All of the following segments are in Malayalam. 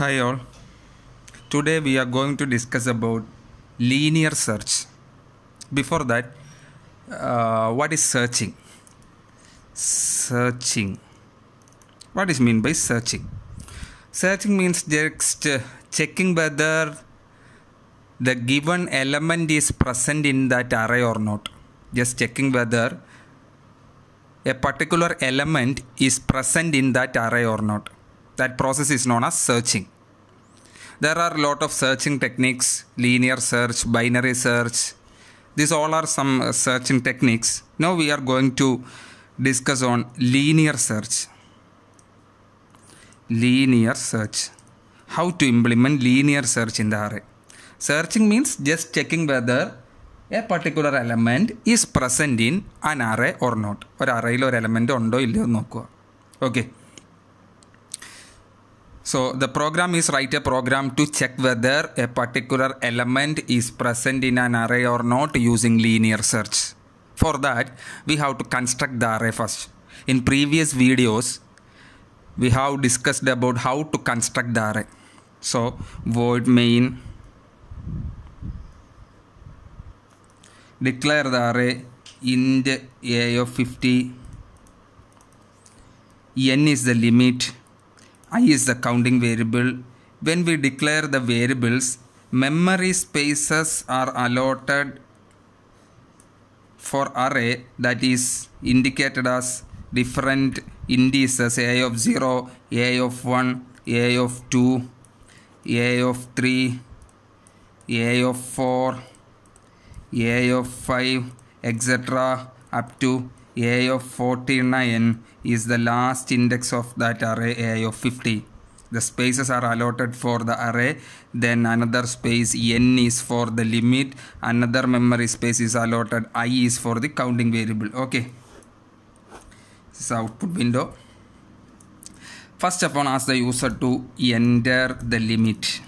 Hi all. Today we are going to discuss about linear search. Before that, uh, what is searching? Searching. What is mean by searching? Searching means just checking whether the given element is present in that array or not. Just checking whether a particular element is present in that array or not that process is known as searching. There are a lot of searching techniques, linear search, binary search. These all are some uh, searching techniques. Now we are going to discuss on linear search. Linear search. How to implement linear search in the array. Searching means just checking whether a particular element is present in an array or not, or array or element on do എന്ന് നോക്കുക so the program is write a program to check whether a particular element is present in an array or not using linear search. For that, we have to construct the array first. In previous videos, we have discussed about how to construct the array. So void main declare the array int a of 50 n is the limit i is the counting variable. When we declare the variables, memory spaces are allotted for array that is indicated as different indices a of 0, a of 1, a of 2, a of 3, a of 4, a of 5, etc. up to a of 49 is the last index of that array A of 50. The spaces are allotted for the array, then another space n is for the limit, another memory space is allotted, i is for the counting variable. Okay, this is output window. First want to ask the user to enter the limit.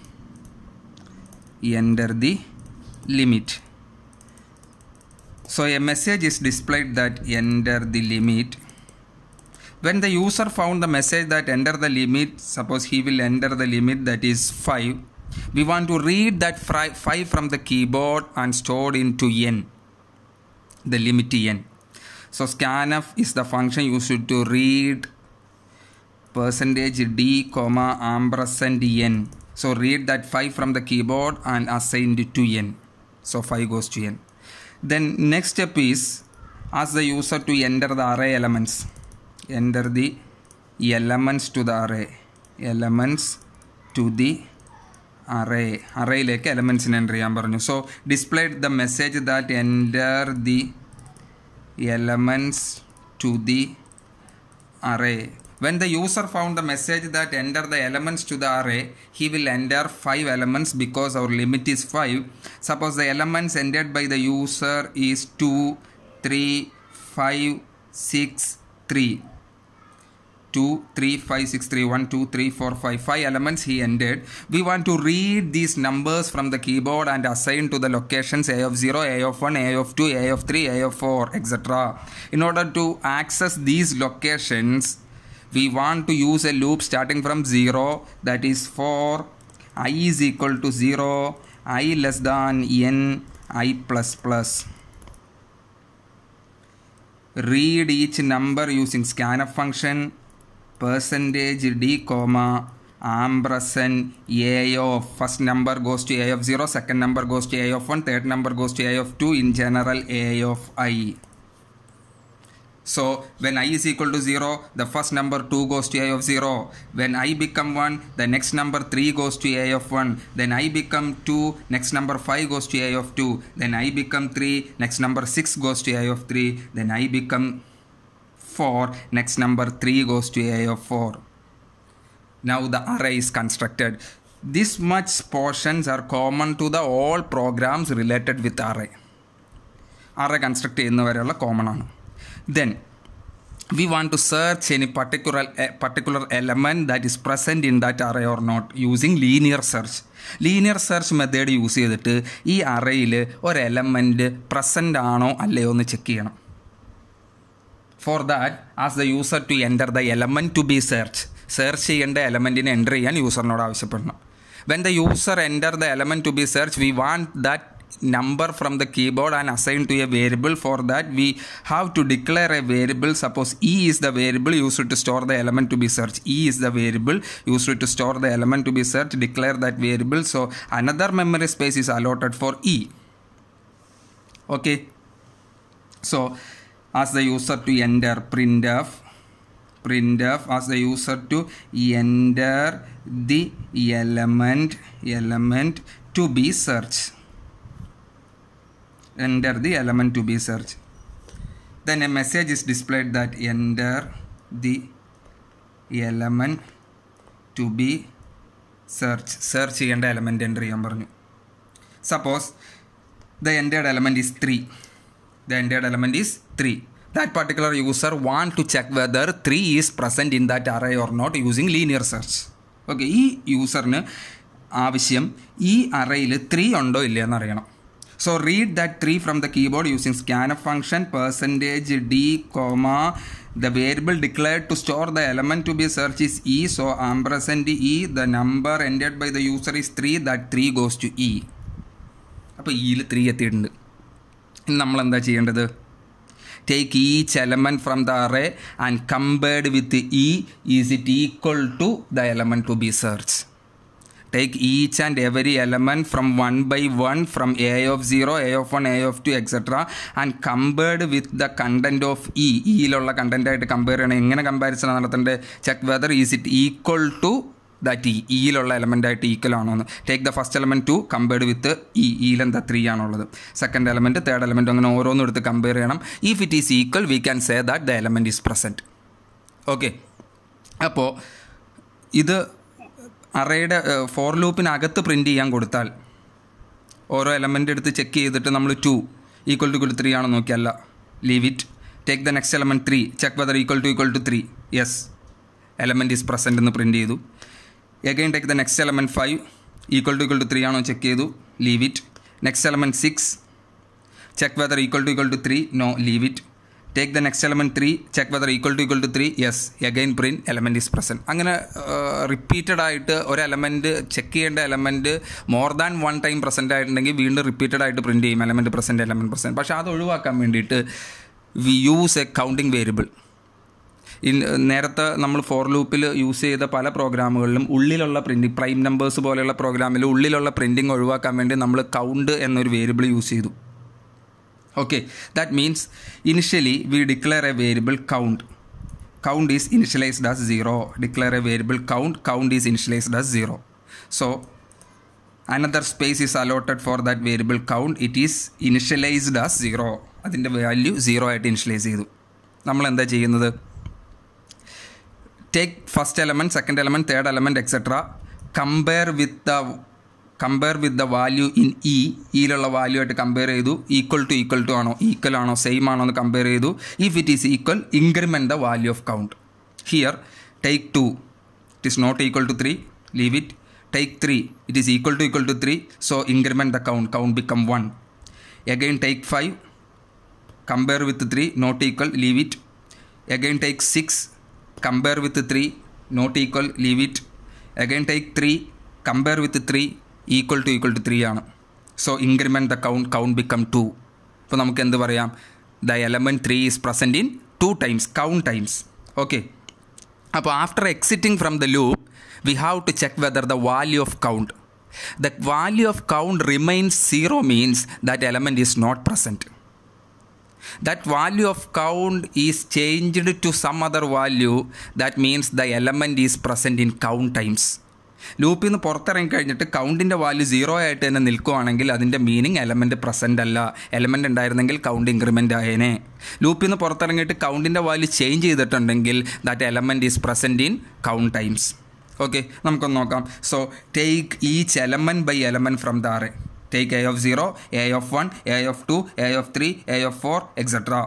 Enter the limit so a message is displayed that enter the limit. When the user found the message that enter the limit, suppose he will enter the limit that is 5. We want to read that 5 from the keyboard and stored into n, the limit n. So scanf is the function used to read percentage d comma ampersand n. So read that 5 from the keyboard and assign it to n. So 5 goes to n then next step is ask the user to enter the array elements enter the elements to the array elements to the array like elements in ചെയ്യാൻ പറഞ്ഞു So display the message that enter the elements to the array when the user found the message that enter the elements to the array, he will enter 5 elements because our limit is 5. Suppose the elements entered by the user is 2, 3, 5, 6, 3. 2, 3, 5, 6, 3, 1, 2, 3, 4, 5, 5 elements he entered. We want to read these numbers from the keyboard and assign to the locations A of 0, A of 1, A of 2, A of 3, A of 4, etc. In order to access these locations, we want to use a loop starting from 0 that is for i is equal to 0 i less than n i plus plus read each number using scanf function percentage d comma ampersand a of first number goes to a of 0 second number goes to a of 1 third number goes to a of 2 in general a of i so when i is equal to 0, the first number 2 goes to a of 0. When i become 1, the next number 3 goes to a of 1. Then i become 2, next number 5 goes to a of 2. Then i become 3, next number 6 goes to a of 3. Then i become 4, next number 3 goes to a of 4. Now the array is constructed. This much portions are common to the all programs related with array. Array construct ചെയ്യുന്നവരെയുള്ള common common. Then we want to search any particular uh, particular element that is present in that array or not using linear search linear search method use ചെയ്തിട്ട് ഈ അറയിൽ ഒരു എലമെൻറ്റ് പ്രസൻ്റ് ആണോ അല്ലയോ എന്ന് ചെക്ക് ചെയ്യണം for that ask the user to enter the element to be search search ചെയ്യേണ്ട എലമെൻറ്റിനെ എൻ്റർ ചെയ്യാൻ യൂസറിനോട് ആവശ്യപ്പെടണം when the user enter the element to be search we want that number from the keyboard and assign to a variable for that we have to declare a variable suppose e is the variable used to store the element to be searched e is the variable used to store the element to be searched declare that variable so another memory space is allotted for e okay so ask the user to enter printf printf ask the user to enter the element element to be searched enter the element to be searched. Then a message is displayed that enter the element to be searched. Search and element enter ചെയ്യാൻ Suppose the entered element is 3. The entered element is 3. that particular user want to check whether 3 is present in that array or not using linear search Okay, ne, ഈ e array ഈ 3 ത്രീ illa ഇല്ലയെന്ന് അറിയണം So read that 3 from the keyboard using scanf function percentage %d comma the variable declared to store the element to be searched is e so ampersand e the number entered by the user is 3 that 3 goes to e അപ്പോൾ ഇയിൽ ത്രീ എത്തിയിട്ടുണ്ട് ഇനി നമ്മൾ എന്താ ചെയ്യേണ്ടത് Take each element from the array and compared with e is it equal to the element to be search take each and every element from one by one from A of zero A of one A of two etcetera and compared with the content of E ഇയിലുള്ള കണ്ടന്റ് ആയിട്ട് കമ്പയർ ചെയ്യണം എങ്ങനെ കമ്പാരിസൺ നടത്തേണ്ടത് check whether is it equal to that E ഇയിലുള്ള എലമെൻ്റ് ആയിട്ട് ഈക്വൽ ആണോ എന്ന് take the first element to compared with E ഇയിലെന്താ ത്രീ ആണുള്ളത് സെക്കൻഡ് എലമെൻറ്റ് തേർഡ് എലമെൻറ്റ് അങ്ങനെ ഓരോന്നും എടുത്ത് കമ്പയർ ചെയ്യണം if it is equal we can say that the element is present okay അപ്പോൾ ഇത് അറേയുടെ ഫോർ ലൂപ്പിനകത്ത് പ്രിൻറ്റ് ചെയ്യാൻ കൊടുത്താൽ ഓരോ എലമെൻ്റ് എടുത്ത് ചെക്ക് ചെയ്തിട്ട് നമ്മൾ two equal to equal three ആണോ നോക്കിയല്ല leave it take the next element three check whether equal to equal to three yes element is present എന്ന് പ്രിൻറ്റ് ചെയ്തു again take the next element five equal to equal to three ആണോ ചെക്ക് ചെയ്തു leave it next element six check whether equal to equal to three no leave it take the next element three check whether equal to equal to three yes again print element is present അങ്ങനെ റിപ്പീറ്റഡ് ആയിട്ട് ഒരു എലമെൻറ്റ് ചെക്ക് ചെയ്യേണ്ട element more than one time present ആയിട്ടുണ്ടെങ്കിൽ വീണ്ടും റിപ്പീറ്റഡ് ആയിട്ട് പ്രിൻറ്റ് ചെയ്യും എലമെൻറ്റ് പ്രസൻറ്റ് എലമെൻറ്റ് പ്രസൻറ്റ് പക്ഷേ അത് ഒഴിവാക്കാൻ വേണ്ടിയിട്ട് we use a counting variable നേരത്തെ നമ്മൾ ഫോർ ലൂപ്പിൽ യൂസ് ചെയ്ത പല പ്രോഗ്രാമുകളിലും ഉള്ളിലുള്ള പ്രിൻറ്റിങ് പ്രൈം നമ്പേഴ്സ് പോലെയുള്ള പ്രോഗ്രാമിൽ ഉള്ളിലുള്ള പ്രിൻറ്റിങ് ഒഴിവാക്കാൻ വേണ്ടി നമ്മൾ കൗണ്ട് എന്നൊരു വേരിയബിൾ യൂസ് ചെയ്തു Okay, that means initially we declare a variable count. Count is initialized as 0. Declare a variable count. Count is initialized as 0. So another space is allotted for that variable count. It is initialized as 0. അതിൻ്റെ വാല്യൂ സീറോ ആയിട്ട് ഇനിഷ്യലൈസ് ചെയ്തു നമ്മൾ എന്താ ചെയ്യുന്നത് take first element second element third element etcetera compare with the compare with the value in E, E value at compare edu, equal to equal to ano, equal ano, same ano compare edu. If it is equal, increment the value of count. Here, take 2, it is not equal to 3, leave it. Take 3, it is equal to equal to 3, so increment the count, count become 1. Again, take 5, compare with 3, not equal, leave it. Again, take 6, compare with 3, not equal, leave it. Again, take 3, compare with 3, equal to equal to 3 so increment the count count become 2 so we say the element 3 is present in 2 times count times okay after exiting from the loop we have to check whether the value of count the value of count remains 0 means that element is not present that value of count is changed to some other value that means the element is present in count times ലൂപ്പിൽ നിന്ന് പുറത്തിറങ്ങി കഴിഞ്ഞിട്ട് കൗണ്ടിൻ്റെ വാല്യൂ സീറോ ആയിട്ട് തന്നെ നിൽക്കുവാണെങ്കിൽ അതിൻ്റെ മീനിങ് എലമെൻറ്റ് പ്രസൻ്റ് അല്ല എലമെൻറ്റ് ഉണ്ടായിരുന്നെങ്കിൽ കൗണ്ട് ഇൻക്രിമെൻ്റ് ആയേനെ ലൂപ്പിൽ നിന്ന് പുറത്തിറങ്ങിയിട്ട് കൗണ്ടിൻ്റെ വാല്യൂ ചേഞ്ച് ചെയ്തിട്ടുണ്ടെങ്കിൽ that element is present in count times okay നമുക്കൊന്ന് നോക്കാം so take each element by element from the array take A of zero A of one A of two A of three A of four etcetera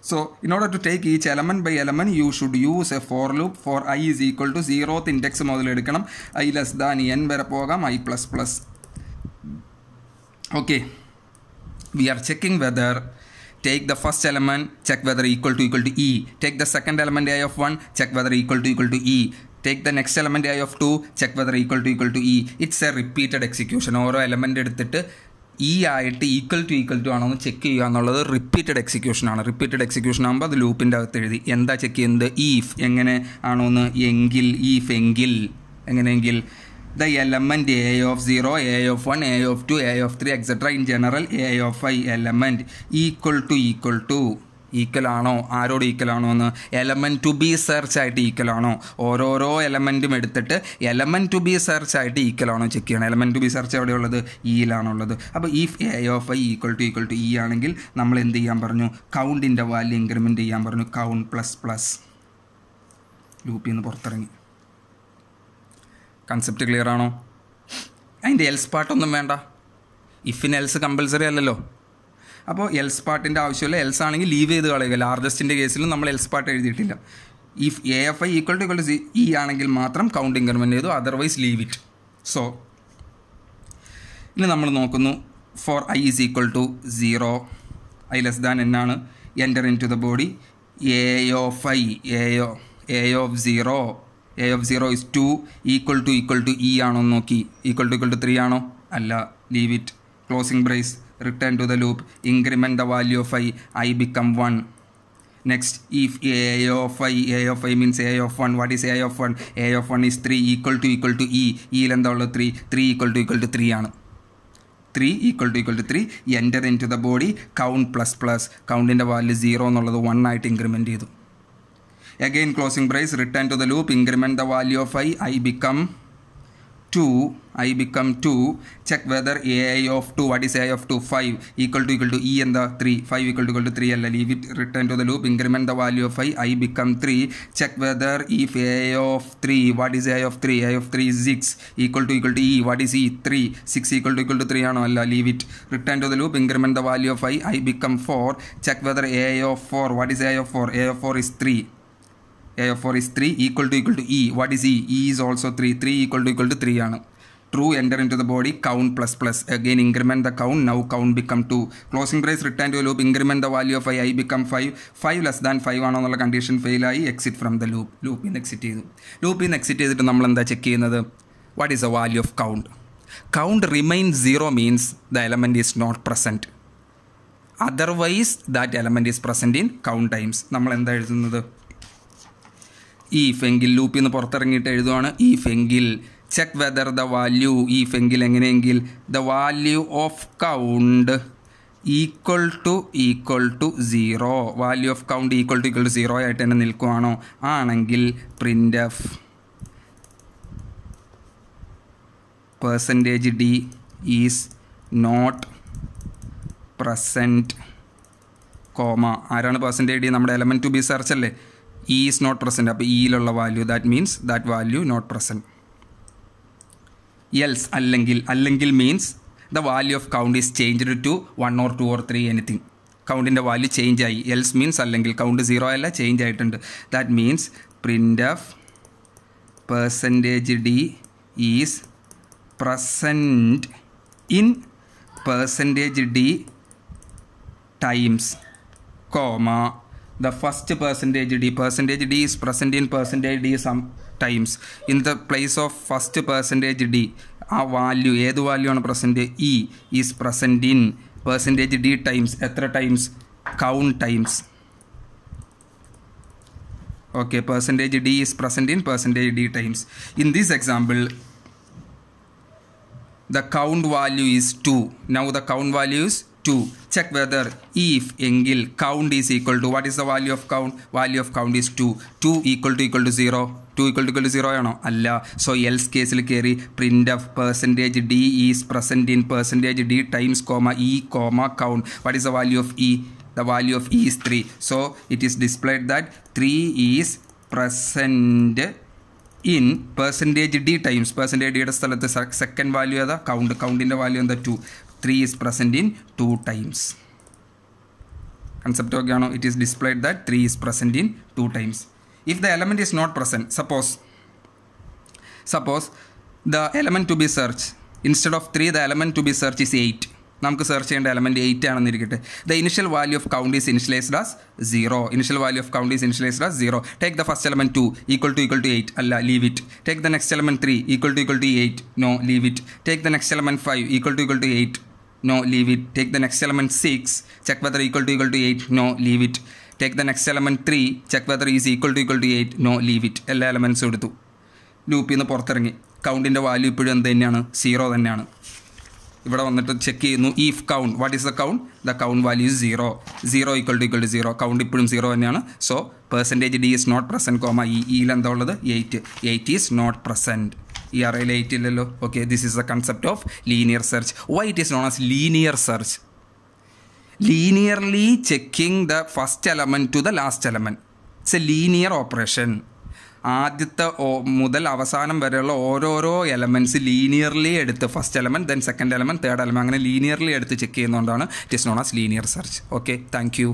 So in order to take each element by element, you should use a for loop for i is equal to 0th index model edukkanam. i less than n വരെ i plus plus Okay. We are checking whether take the first element check whether equal to equal to e take the second element i of 1 check whether equal to equal to e take the next element i of 2 check whether equal to equal to e it's a repeated execution Oro element eduthittu E ആയിട്ട് ഈക്വൽ ടു ഈക്വൽ ടു ആണോ എന്ന് ചെക്ക് ചെയ്യുക എന്നുള്ളത് റിപ്പീറ്റഡ് എക്സിക്യൂഷനാണ് റിപ്പീറ്റഡ് എക്സിക്യൂഷൻ ആകുമ്പോൾ അത് ലൂപ്പിൻ്റെ അകത്ത് എഴുതി എന്താ ചെക്ക് ചെയ്യുന്നത് ഈഫ് എങ്ങനെ ആണോ എന്ന് എങ്കിൽ ഈഫ് എങ്കിൽ എങ്ങനെയെങ്കിൽ the element A of zero A of one A of two A of three etcetera in general A of I element equal to equal to ഈക്വലാണോ ആരോട് ഈക്വലാണോ എന്ന് എലമെൻറ്റ് ടു ബി സെർച്ച് ആയിട്ട് ഈക്വലാണോ ഓരോരോ എലമെൻറ്റും എടുത്തിട്ട് എലമെൻറ്റ് ടു ബി സെർച്ച് ആയിട്ട് ഈക്വലാണോ ചെക്ക് ചെയ്യണം എലമെൻറ്റ് ടു ബി സെർച്ച് എവിടെയുള്ളത് ഇയിലാണുള്ളത് അപ്പോൾ if A of I equal to equal to E ആണെങ്കിൽ നമ്മൾ എന്ത് ചെയ്യാൻ പറഞ്ഞു കൗണ്ടിൻ്റെ വാല്യൂ ഇൻക്രിമെൻറ്റ് ചെയ്യാൻ പറഞ്ഞു കൗണ്ട് പ്ലസ് പ്ലസ് ലൂപ്പിൽ നിന്ന് പുറത്തിറങ്ങി കൺസെപ്റ്റ് ക്ലിയർ ആണോ അതിൻ്റെ എൽസ് പാട്ടൊന്നും വേണ്ട ഇഫിന് എൽസ് കമ്പൽസറി അല്ലല്ലോ അപ്പോൾ എൽസ് പാർട്ടിൻ്റെ ആവശ്യമില്ല എൽസ് ആണെങ്കിൽ ലീവ് ചെയ്ത് കളയുക ലാർജസ്റ്റിൻ്റെ കേസിലും നമ്മൾ എൽസ് പാർട്ട് എഴുതിയിട്ടില്ല if A of I equal to equal to C E ആണെങ്കിൽ മാത്രം കൗണ്ട് ഇൻക്രിമെൻറ്റ് ചെയ്തു അതർവൈസ് ലീവ് ഇറ്റ് സോ ഇനി നമ്മൾ നോക്കുന്നു for I is equal to zero I less than എന്നാണ് enter in to the body A of I A A of zero A of zero is two equal to equal to E ആണോ നോക്കി equal to equal to three ആണോ അല്ല leave it closing brace return to the loop, increment the value of i, i become 1. Next, if a of i, a of i means a of 1, what is a of 1? a of 1 is 3 equal to equal to e, e എന്താ 3, 3 equal to equal to 3 ആണ് three equal to equal to three enter in to the body count plus plus കൗണ്ടിൻ്റെ വാല്യൂ സീറോ എന്നുള്ളത് വൺ ആയിട്ട് ഇൻക്രിമെൻറ്റ് ചെയ്തു again closing brace return to the loop increment the value of I I become 2 i become 2 check whether ai of 2 what is ai of 2 5 equal to equal to e and the 3 5 equal to equal to 3 I'll leave it return to the loop increment the value of i i become 3 check whether if ai of 3 what is ai of 3 ai of 3 is 6 equal to equal to e what is e 3 6 equal to equal to 3 ആണോ അല്ല leave it return to the loop increment the value of I I become four check whether A of four what is of 4 a A of four is three A of four is three equal to equal to E what is E E is also three three equal to equal to three ആണ് true enter in to the body count plus plus again increment the count now count become two closing brace return to loop increment the value of I I become five five less than five ആണോ എന്നുള്ള കണ്ടീഷൻ ഫെയിലായി എക്സിറ്റ് ഫ്രം ദ ലൂപ്പ് ലൂപ്പിൽ നിന്ന് എക്സിറ്റ് ചെയ്തു ലൂപ്പിൽ നിന്ന് എക്സിറ്റ് ചെയ്തിട്ട് നമ്മൾ എന്താ ചെക്ക് ചെയ്യുന്നത് what is the value of count count remain zero means the element is not present otherwise that element is present in count times നമ്മൾ എന്താ എഴുതുന്നത് ഈ ഫെങ്കിൽ ലൂപ്പിൽ നിന്ന് പുറത്തിറങ്ങിയിട്ട് എഴുതുവാണ് ഈ ഫെങ്കിൽ ചെക്ക് വെദർ ദ വാല്യൂ ഈ ഫെങ്കിൽ എങ്ങനെയെങ്കിൽ the value of count equal to equal to zero value of count equal to equal to zero ആയിട്ട് തന്നെ നിൽക്കുവാണോ ആണെങ്കിൽ printf percentage D is not present comma ആരാണ് പേഴ്സൻറ്റേജ് ഡി നമ്മുടെ എലമെൻറ്റ് ടു ബി സെർച്ച് അല്ലേ ഇ ഈസ് നോട്ട് പ്രസൻറ്റ് അപ്പോൾ ഇയിലുള്ള value that means that value not present else അല്ലെങ്കിൽ അല്ലെങ്കിൽ means the value of count is changed to one or two or three anything കൗണ്ടിൻ്റെ വാല്യൂ ചേഞ്ച് ആയി എൽസ് മീൻസ് അല്ലെങ്കിൽ കൗണ്ട് സീറോ അല്ല ചേഞ്ച് ആയിട്ടുണ്ട് that means printf percentage D is present in percentage D times comma the first percentage d percentage is present in percentage d sometimes in the place of first percentage d a value edu value on percentage e is present in percentage d times ethra times count times okay percentage d is present in percentage d times in this example the count value is 2 now the count values. to check whether if engil count is equal to what is the value of count value of count is 2 2 equal to equal to 0 to equal to to zero ആണോ അല്ല സോ എൽസ് കേസിൽ കയറി printf percentage D is present in percentage D times comma E comma count what is the value of E the value of E is three so it is displayed that three is present in percentage D times percentage ഡിയുടെ സ്ഥലത്ത് സെക്കൻഡ് വാല്യൂ ഏതാ കൗണ്ട് കൗണ്ടിൻ്റെ വാല്യൂ എന്താ two 3 is present in 2 times. Conceptually, of Gano, it is displayed that 3 is present in 2 times. If the element is not present, suppose, suppose the element to be searched, instead of 3, the element to be searched is 8. Namka search and element 8. The initial value of count is initialized as 0. Initial value of count is initialized as 0. Take the first element 2 equal to equal to 8. Allah, leave it. Take the next element 3 equal to equal to 8. No, leave it. Take the next element 5 equal to equal to 8. no, leave it. Take the next element 6, check whether equal to equal to 8, no, leave it. Take the next element 3, check whether is equal to equal to 8, no, leave it. എല്ലാ എലമെൻസും എടുത്തു ലൂപ്പിൽ നിന്ന് പുറത്തിറങ്ങി കൗണ്ടിൻ്റെ വാല്യൂ ഇപ്പോഴും എന്ത് തന്നെയാണ് സീറോ തന്നെയാണ് ഇവിടെ വന്നിട്ട് ചെക്ക് ചെയ്യുന്നു if count what is the count the count value zero zero equal to equal to zero count ഇപ്പോഴും സീറോ തന്നെയാണ് so percentage D is not present comma E ഇയിൽ എന്താ ഉള്ളത് eight eight is not present ഈ അറയിൽ ലൈറ്റ് ഇല്ലല്ലോ okay this is the concept of linear search why it is known as linear search linearly checking the first element to the last element it's A linear operation ആദ്യത്തെ മുതൽ അവസാനം വരെയുള്ള ഓരോരോ എലമെൻറ്റ്സ് ലീനിയർലി എടുത്ത് first element then second element third element അങ്ങനെ ലീനിയർലി എടുത്ത് ചെക്ക് ചെയ്യുന്നതുകൊണ്ടാണ് it is known as linear search okay thank